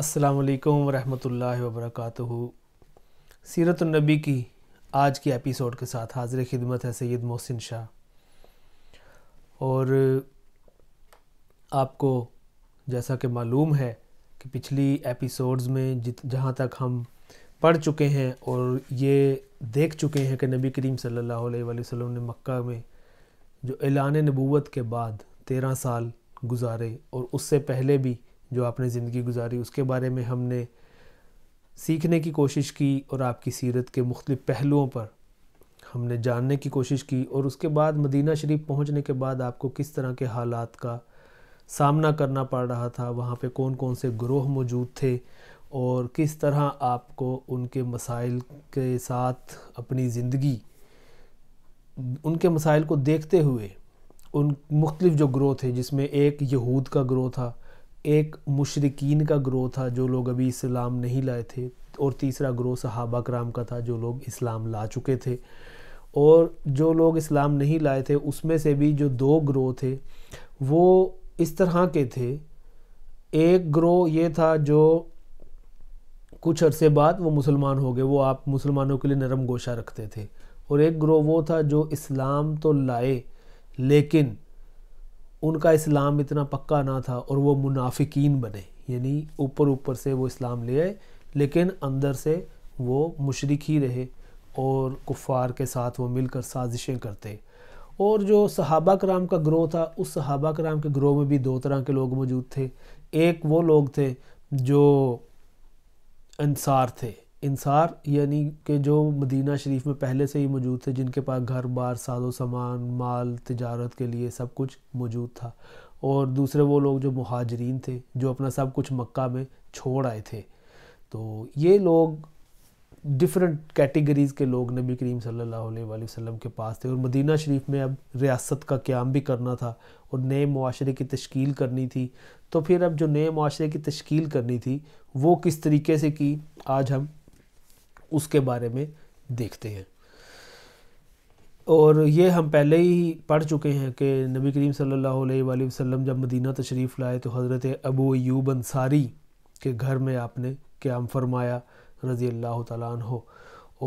अस्सलाम वालेकुम रहमतुल्लाहि व की आज के एपिसोड के साथ हाजिर खिदमत है सैयद मोहसिन शाह और आपको जैसा कि मालूम है कि पिछली एपिसोड्स में जित जहाँ तक हम पढ़ चुके हैं और ये देख चुके हैं कि नबी करीम सल्लल्लाहु अलैहि वसल्लम ने मक्का में जो ऐलान नबूवत के बाद तेरह साल गुजारे और उससे पहले भी जो आपने ज़िंदगी गुजारी उसके बारे में हमने सीखने की कोशिश की और आपकी सीरत के मुख्तु पहलुओं पर हमने जानने की कोशिश की और उसके बाद मदीना शरीफ पहुंचने के बाद आपको किस तरह के हालात का सामना करना पड़ रहा था वहाँ पे कौन कौन से ग्रोह मौजूद थे और किस तरह आपको उनके मसाइल के साथ अपनी ज़िंदगी उनके मसाइल को देखते हुए उन मुख्तलिफ़ जो ग्रोह थे जिसमें एक यहूद का ग्रोह था एक मुशरकिन का ग्रोह था जो लोग अभी इस्लाम नहीं लाए थे और तीसरा ग्रोह सहाबा कराम का था जो लोग इस्लाम ला चुके थे और जो लोग इस्लाम नहीं लाए थे उसमें से भी जो दो ग्रोह थे वो इस तरह के थे एक ग्रोह ये था जो कुछ अरसे बाद वो मुसलमान हो गए वो आप मुसलमानों के लिए नरम गोशा रखते थे और एक ग्रोह वो था जो इस्लाम तो लाए लेकिन उनका इस्लाम इतना पक्का ना था और वो मुनाफिकीन बने यानी ऊपर ऊपर से वो इस्लाम ले आए लेकिन अंदर से वो मुशरक ही रहे और कुफ़ार के साथ वो मिलकर साजिशें करते और जो सहाबा कराम का ग्रोह था उस सहाबा कराम के ग्रोह में भी दो तरह के लोग मौजूद थे एक वो लोग थे जो अनसार थे इंसार यानी कि जो मदीना शरीफ में पहले से ही मौजूद थे जिनके पास घर बार साजो सामान माल तजारत के लिए सब कुछ मौजूद था और दूसरे वो लोग जो महाजरीन थे जो अपना सब कुछ मक्का में छोड़ आए थे तो ये लोग डिफरेंट कैटेगरीज़ के लोग नबी करीम सल्लल्लाहु अलैहि वसल्लम के पास थे और मदीना शरीफ में अब रियासत का क्याम भी करना था और नए माशरे की तश्कील करनी थी तो फिर अब जो नए माशरे की तश्कील करनी थी वो किस तरीके से की आज हम उसके बारे में देखते हैं और ये हम पहले ही पढ़ चुके हैं कि नबी करीम सल्लल्लाहु अलैहि वसल्लम जब मदीना तशरीफ़ लाए तो हज़रत अबू अयूब अंसारी के घर में आपने क्याम फरमाया रज़ी अल्लाह तन हो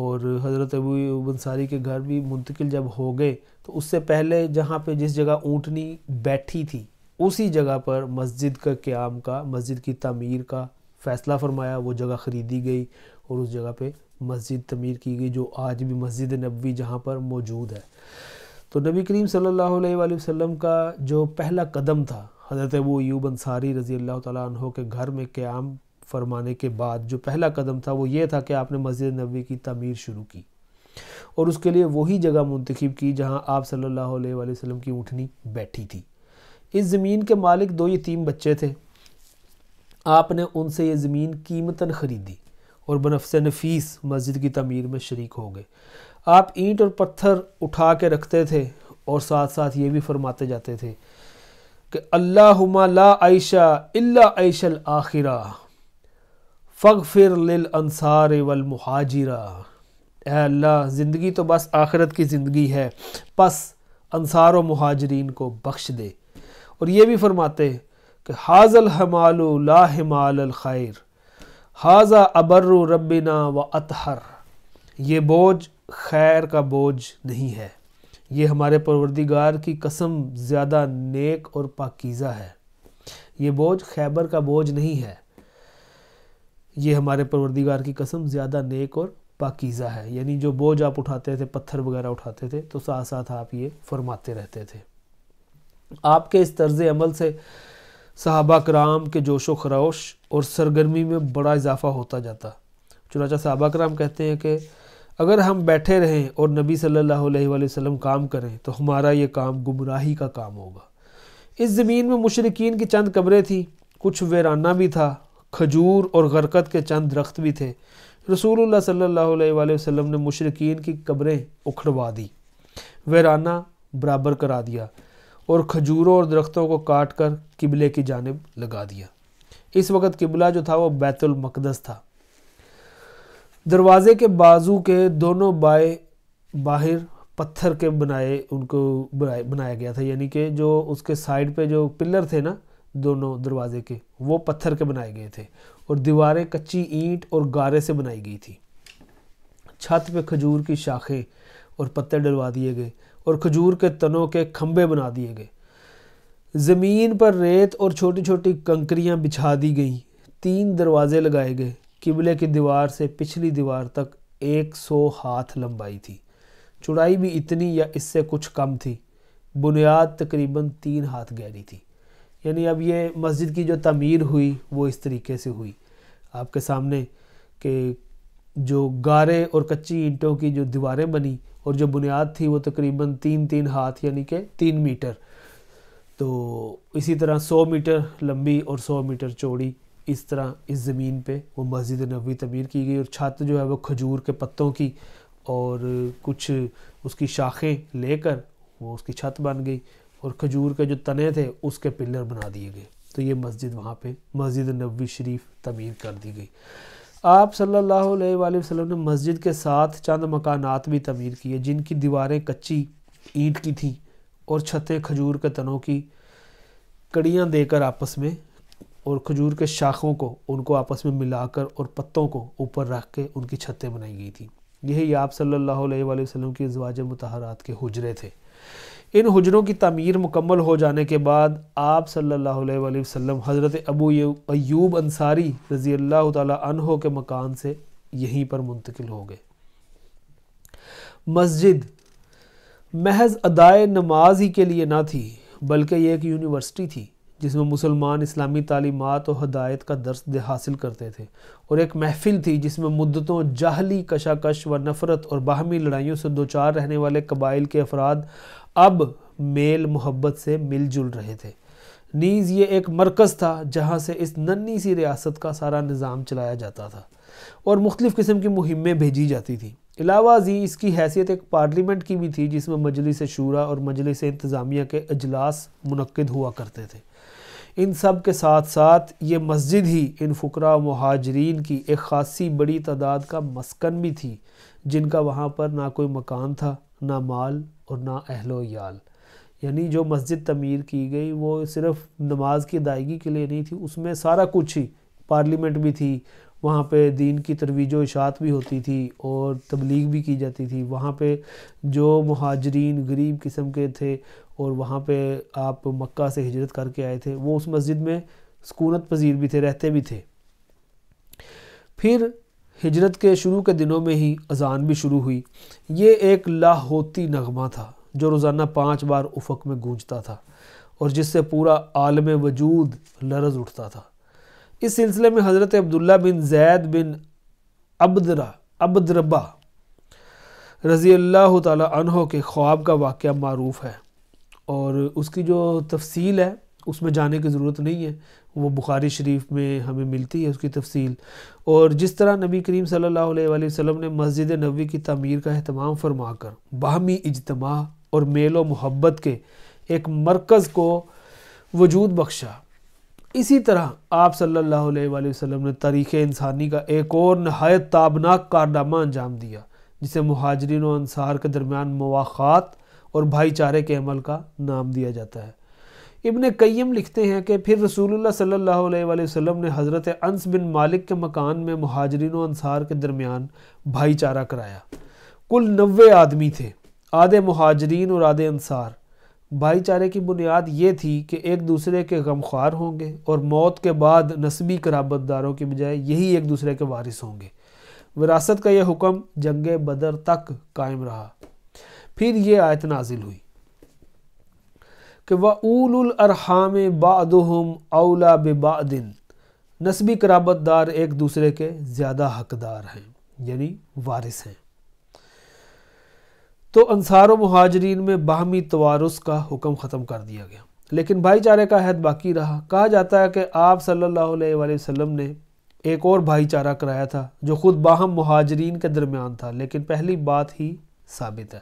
और हज़रत अबू अयूब अंसारी के घर भी मुंतकिल जब हो गए तो उससे पहले जहाँ पे जिस जगह ऊँटनी बैठी थी उसी जगह पर मस्जिद का क्याम का मस्जिद की तमीर का फ़ैसला फरमाया वो जगह ख़रीदी गई और उस जगह पे मस्जिद तमीर की गई जो आज भी मस्जिद नबी जहाँ पर मौजूद है तो नबी करीम सल्लल्लाहु अलैहि वसल्लम का जो पहला कदम था हज़रत वो यूब अंसारी रज़ी अल्लाह तहों के घर में क़्याम फरमाने के बाद जो पहला कदम था वो ये था कि आपने मस्जिद नबी की तमीर शुरू की और उसके लिए वही जगह मुंतखब की जहाँ आप सल्लल्लाहु अलैहि वसल्लम की उठनी बैठी थी इस ज़मीन के मालिक दो यतीम बच्चे थे आपने उनसे ये ज़मीन कीमतन ख़रीदी और बनफस नफीस मस्जिद की तमीर में शरीक हो गए आप ईंट और पत्थर उठा के रखते थे और साथ साथ ये भी फरमाते जाते थे कि अल्लाहुमा ला आयशा इल्ला आयशल आखिरा फ़ग फिर लिल अनसार वल महाजिरा अल्लाह ज़िंदगी तो बस आखिरत की ज़िंदगी है बस अनसार व महाजरीन को बख्श दे और ये भी फरमाते कि हाजल हमाल ला हमाल खैर हाजा अबर्र रबिना व अतहर ये बोझ खैर का बोझ नहीं है ये हमारे परवरदिगार की कसम ज़्यादा नेक और पाकिज़ा है ये बोझ खैबर का बोझ नहीं है ये हमारे परवरदिगार की कसम ज़्यादा नेक और पाकिज़ा है यानी जो बोझ आप उठाते थे पत्थर वगैरह उठाते थे तो साथ साथ आप ये फरमाते रहते थे आपके इस तर्ज अमल से सहाबा कराम के जोशो खरोश और सरगर्मी में बड़ा इजाफा होता जाता चुनाचा सहाबा कराम कहते हैं कि अगर हम बैठे रहें और नबी सल्लल्लाहु अलैहि वसल्लम काम करें तो हमारा ये काम गुमराही का काम होगा इस ज़मीन में मुशरकिन की चंद कब्रें थीं कुछ वेराना भी था खजूर और गरकत के चंद दरख्त भी थे रसूल सल्ला वसलम ने मुशरकिन की कब्रें उखड़वा दी वेराना बराबर करा दिया और खजूरों और दरख्तों को काट कर किबले की जानब लगा दिया इस वक्त किबला जो था वो बैतुलमकदस था दरवाज़े के बाजू के दोनों बाए बाहर पत्थर के बनाए उनको बनाया गया था यानी कि जो उसके साइड पे जो पिलर थे ना दोनों दरवाजे के वो पत्थर के बनाए गए थे और दीवारें कच्ची ईंट और गारे से बनाई गई थी छत पे खजूर की शाखें और पत्ते डलवा दिए गए और खजूर के तनों के खम्भे बना दिए गए ज़मीन पर रेत और छोटी छोटी कंकरियाँ बिछा दी गईं तीन दरवाजे लगाए गए किबले की दीवार से पिछली दीवार तक एक सौ हाथ लंबाई थी चौड़ाई भी इतनी या इससे कुछ कम थी बुनियाद तकरीबन तीन हाथ गहरी थी यानी अब ये मस्जिद की जो तमीर हुई वो इस तरीके से हुई आपके सामने कि जो गारे और कच्ची ईंटों की जो दीवारें बनी और जो बुनियाद थी वो तकरीबन तीन तीन हाथ यानी कि तीन मीटर तो इसी तरह सौ मीटर लंबी और सौ मीटर चौड़ी इस तरह इस ज़मीन पे वो मस्जिद नबी तमीर की गई और छत जो है वो खजूर के पत्तों की और कुछ उसकी शाखें लेकर वो उसकी छत बन गई और खजूर के जो तने थे उसके पिलर बना दिए गए तो ये मस्जिद वहाँ पे मस्जिद नबी शरीफ तमीर कर दी गई आप सल्लल्लाहु अलैहि वसल्लम ने मस्जिद के साथ चंद मकानात भी तमीर किए जिनकी दीवारें कच्ची ईंट की थी और छतें खजूर के तनों की कड़ियाँ देकर आपस में और खजूर के शाखों को उनको आपस में मिलाकर और पत्तों को ऊपर रख के उनकी छतें बनाई गई थी यही आप सल्लल्लाहु अलैहि वसल्लम की अजवाज मतहरात के हुजरे थे इन हजरों की तमीर मुकम्मल हो जाने के बाद आप सल्लल्लाहु अलैहि वसल्लम हज़रत अबू अयूब अंसारी रज़ी अल्लाह तहो के मकान से यहीं पर मुंतकिल हो गए मस्जिद महज अदाए नमाज ही के लिए ना थी बल्कि ये एक यूनिवर्सिटी थी जिसमें मुसलमान इस्लामी तालीमत और हदायत का दर्स हासिल करते थे और एक महफिल थी जिसमें मुद्दतों जाहली कशाकश व नफ़रत और बाहमी लड़ाइयों से दो चार रहने वाले कबाइल के अफराद अब मेल मोहब्बत से मिलजुल रहे थे नीज़ ये एक मरकज़ था जहाँ से इस नन्ही सी रियासत का सारा निज़ाम चलाया जाता था और मुख्तफ़ किस्म की मुहिमें भेजी जाती थी अलावा जी इसकी हैसियत एक पार्लियामेंट की भी थी जिसमें मजलिस शूरा और मजलिस इंतज़ामिया के अजलास मनद हुआ करते थे इन सब के साथ साथ ये मस्जिद ही इन फ़करा महाजरीन की एक खासी बड़ी तादाद का मस्कन भी थी जिनका वहाँ पर ना कोई मकान था ना माल और ना अहलोयाल यानी जो मस्जिद तमीर की गई वो सिर्फ नमाज की अदायगी के लिए नहीं थी उसमें सारा कुछ ही पार्लियामेंट भी थी वहाँ पे दीन की तरवीज इशात भी होती थी और तबलीग भी की जाती थी वहाँ पे जो महाजरीन गरीब किस्म के थे और वहाँ पे आप मक्का से हिजरत करके आए थे वो उस मस्जिद में सकूनत पजीर भी थे रहते भी थे फिर हिजरत के शुरू के दिनों में ही अजान भी शुरू हुई ये एक लाहौती नगमा था जो रोज़ाना पाँच बार उफक में गूंजता था और जिससे पूरा आलम वजूद लरज उठता था इस सिलसिले में हज़रत अब्दुल्ला बिन जैद बिन अब्दरा अब्दरबा रज़ी अल्लाह तहों के ख्वाब का वाक़ मरूफ़ है और उसकी जो तफसील है उसमें जाने की ज़रूरत नहीं है वो बुखारी शरीफ में हमें मिलती है उसकी तफसील और जिस तरह नबी करीम सल्लल्लाहु अलैहि वसल्लम ने मस्जिद नबी की तमीर का अहतमाम फरमा कर बाहमी इजतमा और मेल व मोहब्बत के एक मरकज़ को वजूद बख्शा इसी तरह आप सल्लल्लाहु अलैहि वसल्लम ने तारीख इंसानी का एक और नहायत ताबनाक कारनामा अंजाम दिया जिसे महाजरीन और अनसार के दरमियान मवाक़ात और भाईचारे के अमल का नाम दिया जाता है इबन कईम लिखते हैं कि फिर रसूलुल्लाह सल्लल्लाहु अलैहि वसल्लम ने हज़रत अनस बिन मालिक के मकान में महाजरीन और अनसार के दरमियान भाईचारा कराया कुल नबे आदमी थे आधे महाजरीन और आधे अनसार भाईचारे की बुनियाद ये थी कि एक दूसरे के गमख्वार होंगे और मौत के बाद नस्बी कराबतदारों की बजाय यही एक दूसरे के वारिस होंगे विरासत का यह हुक्म जंग बदर तक कायम रहा फिर ये आयत नाजिल हुई कि अरहाम बाम अवला बेबादिन नस्बी कराबतदार एक दूसरे के ज़्यादा हकदार हैं यानी वारिस हैं तो अनसार महाजरीन में बाहमी तवारस का हुक्म ख़त्म कर दिया गया लेकिन भाईचारे का हद बाकी रहा कहा जाता है कि आप सल्लल्लाहु अलैहि ने एक और भाईचारा कराया था जो ख़ुद बाहम महाजरीन के दरमियान था लेकिन पहली बात ही साबित है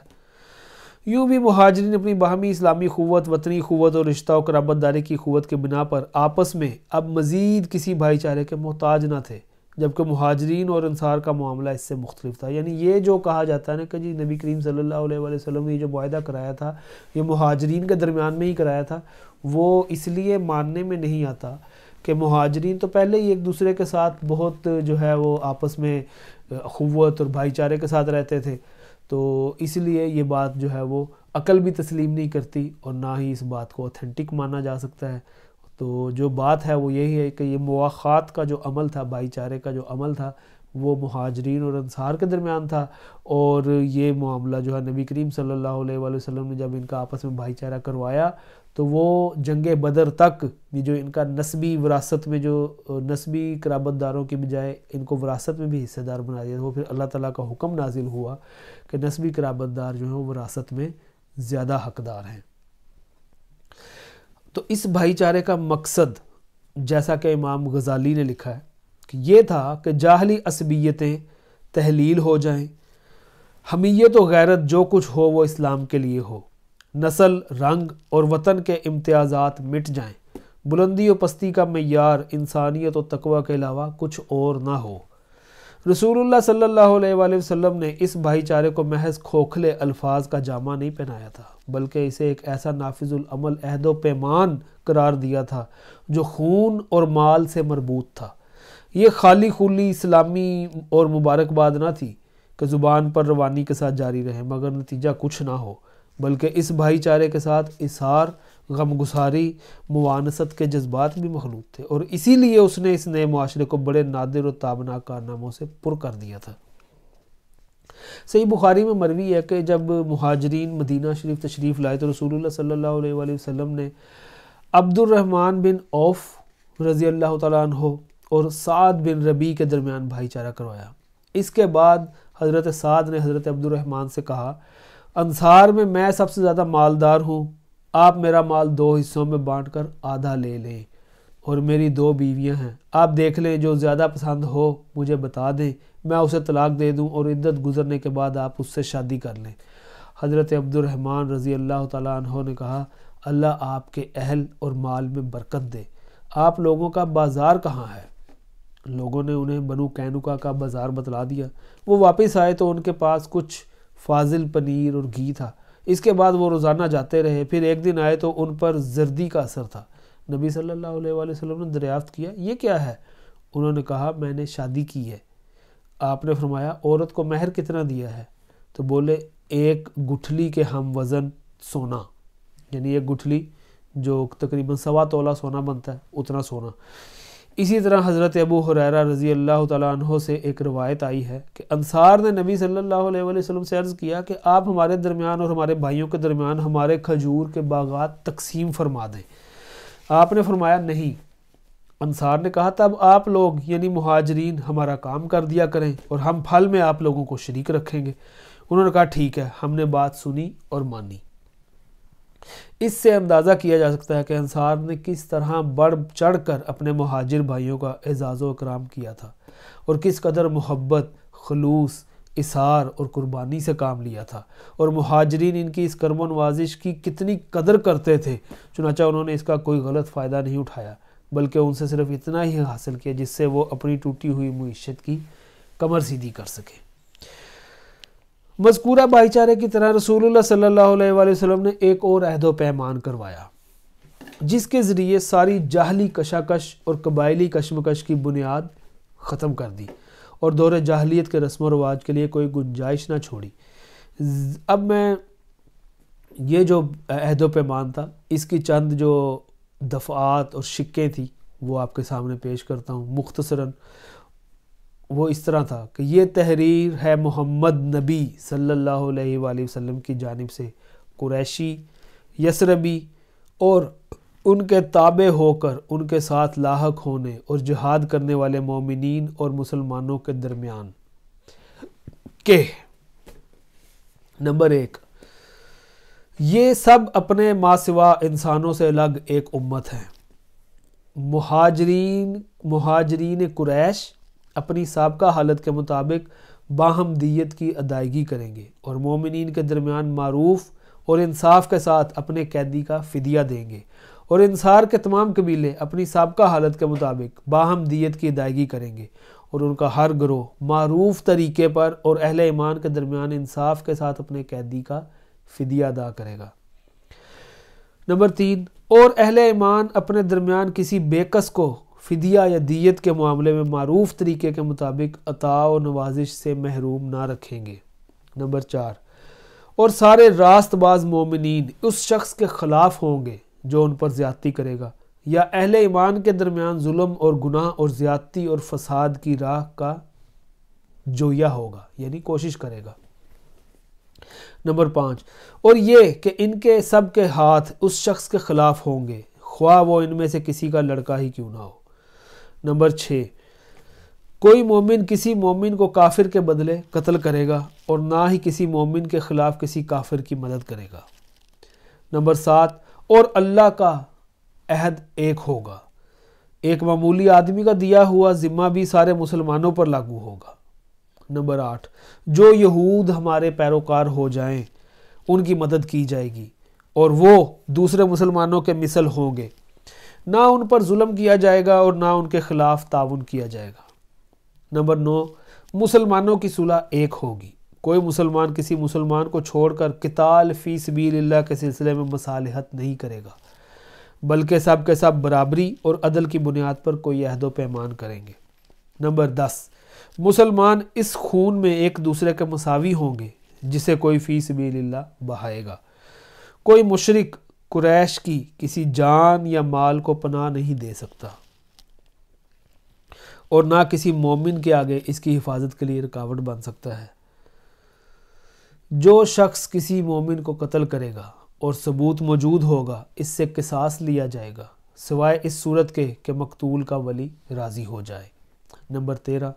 यूँ भी महाजरीन अपनी बाहमी इस्लामी क़वत वतनी क़वत और रिश्ता और कराबत दारी की क़वत के बिना पर आपस में अब मज़ीद किसी भाईचारे के मोहताज न थे जबकि महाजरीन और अनसार का मामला इससे मुख्तलिफ था यानी ये जो कहा जाता है ना कि जी नबी करीम सल्लल्लाहु अलैहि वसल्लम ने जो माहा कराया था ये महाजरीन के दरमियान में ही कराया था वो इसलिए मानने में नहीं आता कि महाजरीन तो पहले ही एक दूसरे के साथ बहुत जो है वो आपस में अखवत और भाईचारे के साथ रहते थे तो इसलिए ये बात जो है वो अकल भी तस्लीम नहीं करती और ना ही इस बात को ऑथेंटिक माना जा सकता है तो जो बात है वो यही है कि ये मवाक़ात का जो अमल था भाईचारे का जो अमल था वो महाजरीन और अंसार के दरमियान था और ये मामला जो है नबी करीम सल्लल्लाहु अलैहि वसल्लम ने जब इनका आपस में भाईचारा करवाया तो वो जंग बदर तक ये जो इनका नस्बी विरासत में जो नस्बी कराबतदारों की बजाय इनको विरासत में भी हिस्सेदार बना दिया वो फिर अल्लाह ताला का हुक्म नाजिल हुआ कि नस्बी कराबतदार जो है वो विरासत में ज़्यादा हकदार हैं तो इस भाईचारे का मकसद जैसा कि इमाम गजाली ने लिखा है कि ये था कि जाहली असबियतें तहलील हो जाएं हमीयत तो व गैरत जो कुछ हो वो इस्लाम के लिए हो नस्ल रंग और वतन के इम्तियाज़ात मिट जाएं बुलंदी व पस्ती का मैार इंसानियत और तकवा के अलावा कुछ और ना हो रसूलुल्लाह सल्लल्लाहु अलैहि वसल्लम ने इस भाईचारे को महज खोखले अल्फाज का जामा नहीं पहनाया था बल्कि इसे एक ऐसा नाफिजुलमल अहदो पैमान करार दिया था जो खून और माल से मरबूत था ये खाली खुली इस्लामी और मुबारकबाद ना थी कि ज़ुबान पर रवानी के साथ जारी रहे मगर नतीजा कुछ ना हो बल्कि इस भाईचारे के साथ इसार गमगुसारी मुआनसत के जज्बात भी मखलूत थे और इसीलिए उसने इस नए माशरे को बड़े नादिर और ताबनाक कारनामों से पुर कर दिया था सही बुखारी में मरवी है कि जब महाजरीन मदीना शरीफ तशरीफ़ लाए तो रसूलुल्लाह सल्लल्लाहु अलैहि वसल्लम ने अब्दुलरहमान बिन औफ रज़ी अल्लाह तहो और साद बिन रबी के दरमियान भाईचारा करवाया इसके बाद हज़रत साद ने हज़रत अब्दुलरहमान से कहा अनसार में मैं सबसे ज़्यादा मालदार हूँ आप मेरा माल दो हिस्सों में बांट कर आधा ले लें और मेरी दो बीवियां हैं आप देख लें जो ज़्यादा पसंद हो मुझे बता दें मैं उसे तलाक दे दूं और इद्दत गुजरने के बाद आप उससे शादी कर लें हज़रत अब्दुलरहमान रज़ी अल्लाह तहों ने कहा अल्लाह आपके अहल और माल में बरकत दे आप लोगों का बाज़ार कहाँ है लोगों ने उन्हें बनु कैनुका का बाज़ार बतला दिया वो वापस आए तो उनके पास कुछ फाजिल पनीर और घी था इसके बाद वो रोज़ाना जाते रहे फिर एक दिन आए तो उन पर जर्दी का असर था नबी सल्लल्लाहु अलैहि वसल्लम ने दरियाफ़्त किया ये क्या है उन्होंने कहा मैंने शादी की है आपने फरमाया औरत को महर कितना दिया है तो बोले एक गुठली के हम वज़न सोना यानी एक गुठली जो तकरीबन सवा तोला सोना बनता है उतना सोना इसी तरह हज़रत अबू हुररा रज़ी अल्लाह तह से एक रवायत आई है कि अंसार ने नबी सल्लल्लाहु अलैहि वसल्लम से अर्ज़ किया कि आप हमारे दरमियान और हमारे भाइयों के दरमियान हमारे खजूर के बागात तकसीम फरमा दें आपने फरमाया नहीं अंसार ने कहा तब आप लोग यानी महाजरीन हमारा काम कर दिया करें और हम फल में आप लोगों को शरीक रखेंगे उन्होंने कहा ठीक है हमने बात सुनी और मानी इससे अंदाज़ा किया जा सकता है कि अंसार ने किस तरह बढ़ चढ़ कर अपने महाजिर भाइयों का एजाज़ कराम किया था और किस कदर मोहब्बत खलूस इसार और कुर्बानी से काम लिया था और महाजरीन इनकी इस कर्म नवाजिश की कितनी कदर करते थे चुनाचा उन्होंने इसका कोई गलत फ़ायदा नहीं उठाया बल्कि उनसे सिर्फ इतना ही हासिल किया जिससे वो अपनी टूटी हुई मीशत की कमर सीधी कर सकें मजकूरा भाईचारे की तरह रसूलुल्लाह सल्लल्लाहु ने एक और अहदो पैमान करवाया जिसके ज़रिए सारी जाहली कशाकश और कबायली कशमकश की बुनियाद ख़त्म कर दी और दौरे जाहलीत के रस्म रवाज के लिए कोई गुंजाइश ना छोड़ी अब मैं ये जो अहदो पैमान था इसकी चंद जो दफ़ात और शिक्के थी वो आपके सामने पेश करता हूँ मुख्तसरा वो इस तरह था कि ये तहरीर है मोहम्मद नबी सल्लल्लाहु अलैहि वसल्लम की जानब से कुरैशी यसरबी और उनके ताबे होकर उनके साथ लाक होने और जहाद करने वाले मोमिन और मुसलमानों के दरमियान के नंबर एक ये सब अपने सिवा इंसानों से अलग एक उम्मत है महाजरीन महाजरीन कुरैश अपनी सबका हालत के मुताबिक बाहम दियत की अदायगी करेंगे और मोमिन के दरमियान मरूफ़ और इंसाफ के साथ अपने कैदी का फ़िदिया देंगे और इंसार के तमाम कबीले अपनी सबका हालत के मुताबिक बाहम दियत की अदायगी करेंगे और उनका हर ग्रोह मरूफ तरीके पर और अहल ईमान के दरमियान इंसाफ के साथ अपने कैदी का फदिया अदा करेगा नंबर तीन और अहल ईमान अपने दरमियान किसी बेकस को फ़िदिया या दियत के मामले में मरूफ तरीके के मुताबिक अता और नवाजिश से महरूम ना रखेंगे नंबर चार और सारे रास्तबाज मोमिन उस शख्स के ख़िलाफ़ होंगे जो उन पर ज़्यादती करेगा या अहल ईमान के दरमियान जुल्म और गुनाह और ज़्यादती और फसाद की राह का जोया होगा यानी कोशिश करेगा नंबर पाँच और ये कि इनके सब के हाथ उस शख्स के ख़िलाफ़ होंगे ख्वाह वो इनमें से किसी का लड़का ही क्यों ना हो नंबर छः कोई मोमिन किसी मोमिन को काफिर के बदले कत्ल करेगा और ना ही किसी मोमिन के ख़िलाफ़ किसी काफिर की मदद करेगा नंबर सात और अल्लाह का अहद एक होगा एक मामूली आदमी का दिया हुआ ज़िम्मा भी सारे मुसलमानों पर लागू होगा नंबर आठ जो यहूद हमारे पैरोकार हो जाएं उनकी मदद की जाएगी और वो दूसरे मुसलमानों के मिसल होंगे ना उन पर जुल्म किया जाएगा और ना उनके खिलाफ ताउन किया जाएगा नंबर नौ मुसलमानों की सुलह एक होगी कोई मुसलमान किसी मुसलमान को छोड़कर किताल फ़ी सबील्ला के सिलसिले में मसालहत नहीं करेगा बल्कि सब के सब बराबरी और अदल की बुनियाद पर कोई अहदो पैमान करेंगे नंबर दस मुसलमान इस खून में एक दूसरे के मसावी होंगे जिसे कोई फ़ी सबील्ला बहाएगा कोई मुशरक कुरैश की किसी जान या माल को पनाह नहीं दे सकता और ना किसी मोमिन के आगे इसकी हिफाजत के लिए रुकावट बन सकता है जो शख्स किसी मोमिन को कत्ल करेगा और सबूत मौजूद होगा इससे किसास लिया जाएगा सिवाय इस सूरत के कि मकतूल का वली राज़ी हो जाए नंबर तेरह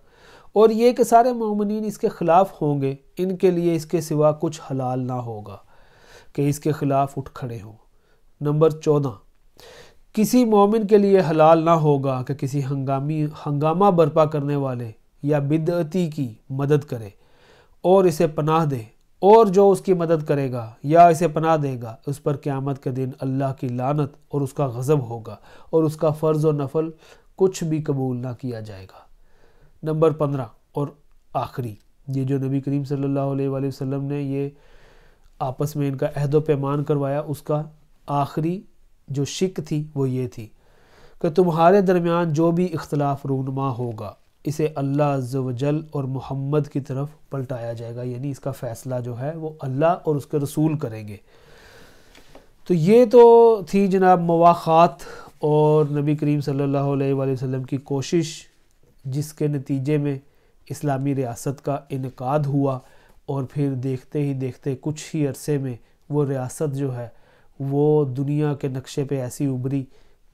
और ये कि सारे ममिन इसके ख़िलाफ़ होंगे इनके लिए इसके सिवा कुछ हलाल ना होगा कि इसके ख़िलाफ़ उठ खड़े हों नंबर चौदह किसी मोमिन के लिए हलाल ना होगा कि किसी हंगामी हंगामा बर्पा करने वाले या बिदअती की मदद करे और इसे पनाह दे और जो उसकी मदद करेगा या इसे पनाह देगा उस पर क़्यामत के दिन अल्लाह की लानत और उसका गज़ब होगा और उसका फ़र्ज़ और नफल कुछ भी कबूल ना किया जाएगा नंबर पंद्रह और आखिरी ये जो नबी करीम सल्लल्लाहु अलैहि वसल्लम ने ये आपस में इनका अहद पैमान करवाया उसका आखिरी जो शिक थी वो ये थी कि तुम्हारे दरमियान जो भी इख्तलाफ रूनमा होगा इसे अल्लाह वजल और मोहम्मद की तरफ पलटाया जाएगा यानी इसका फ़ैसला जो है वो अल्लाह और उसके रसूल करेंगे तो ये तो थी जनाब मवाखात और नबी करीम सल्लल्लाहु अलैहि वसल्लम की कोशिश जिसके नतीजे में इस्लामी रियासत का इनका हुआ और फिर देखते ही देखते कुछ ही अरसे में वो रियासत जो है वो दुनिया के नक्शे पे ऐसी उभरी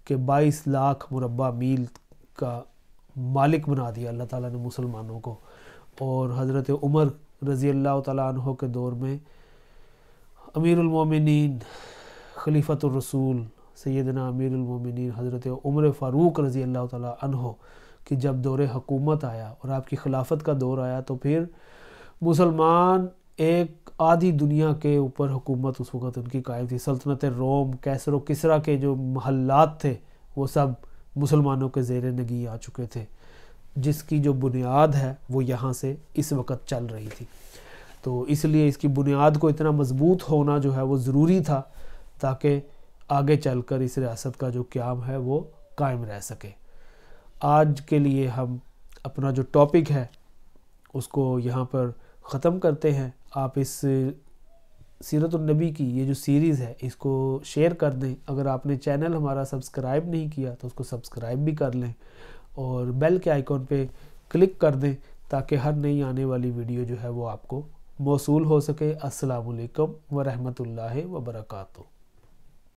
कि 22 लाख मुरबा मील का मालिक बना दिया अल्लाह ताला ने मुसलमानों को और हज़रत उमर रज़ी अल्लाह तह के दौर में अमीरमिन खलीफ़तरसूल सैदना अमीरमिन हज़रत उमर फ़ारूक रज़ी अल्लाह तह कि जब दौर हकूमत आया और आपकी खिलाफत का दौर आया तो फिर मुसलमान एक आधी दुनिया के ऊपर हुकूमत उस वक़्त उनकी कायम थी सल्तनत रोम कैसर किसरा के जो महल्लात थे वो सब मुसलमानों के जेर नगी आ चुके थे जिसकी जो बुनियाद है वो यहाँ से इस वक्त चल रही थी तो इसलिए इसकी बुनियाद को इतना मजबूत होना जो है वो ज़रूरी था ताकि आगे चलकर इस रियासत का जो क्याम है वो कायम रह सके आज के लिए हम अपना जो टॉपिक है उसको यहाँ पर ख़त्म करते हैं आप इस सीरतुलनबी की ये जो सीरीज़ है इसको शेयर कर दें अगर आपने चैनल हमारा सब्सक्राइब नहीं किया तो उसको सब्सक्राइब भी कर लें और बेल के आइकॉन पे क्लिक कर दें ताकि हर नई आने वाली वीडियो जो है वो आपको मौसू हो सके असलकम ला वबरकू